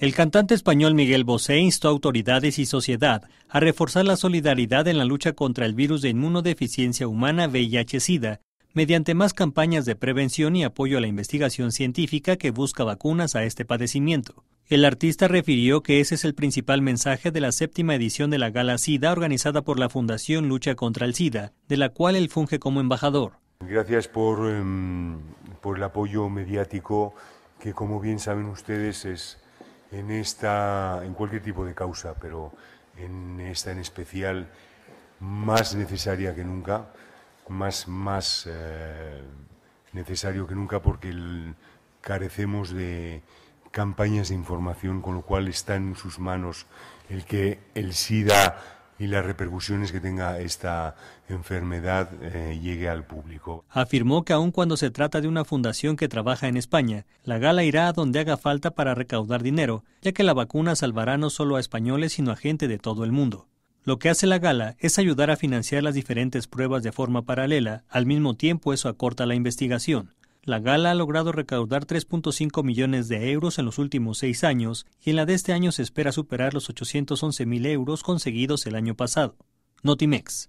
El cantante español Miguel Bosé instó a autoridades y sociedad a reforzar la solidaridad en la lucha contra el virus de inmunodeficiencia humana VIH-Sida mediante más campañas de prevención y apoyo a la investigación científica que busca vacunas a este padecimiento. El artista refirió que ese es el principal mensaje de la séptima edición de la gala SIDA organizada por la Fundación Lucha contra el SIDA, de la cual él funge como embajador. Gracias por, em, por el apoyo mediático que, como bien saben ustedes, es en esta, en cualquier tipo de causa, pero en esta en especial, más necesaria que nunca, más, más eh, necesario que nunca porque carecemos de campañas de información, con lo cual está en sus manos el que el SIDA y las repercusiones que tenga esta enfermedad eh, llegue al público. Afirmó que aun cuando se trata de una fundación que trabaja en España, la gala irá a donde haga falta para recaudar dinero, ya que la vacuna salvará no solo a españoles, sino a gente de todo el mundo. Lo que hace la gala es ayudar a financiar las diferentes pruebas de forma paralela, al mismo tiempo eso acorta la investigación. La gala ha logrado recaudar 3.5 millones de euros en los últimos seis años y en la de este año se espera superar los 811 mil euros conseguidos el año pasado. Notimex.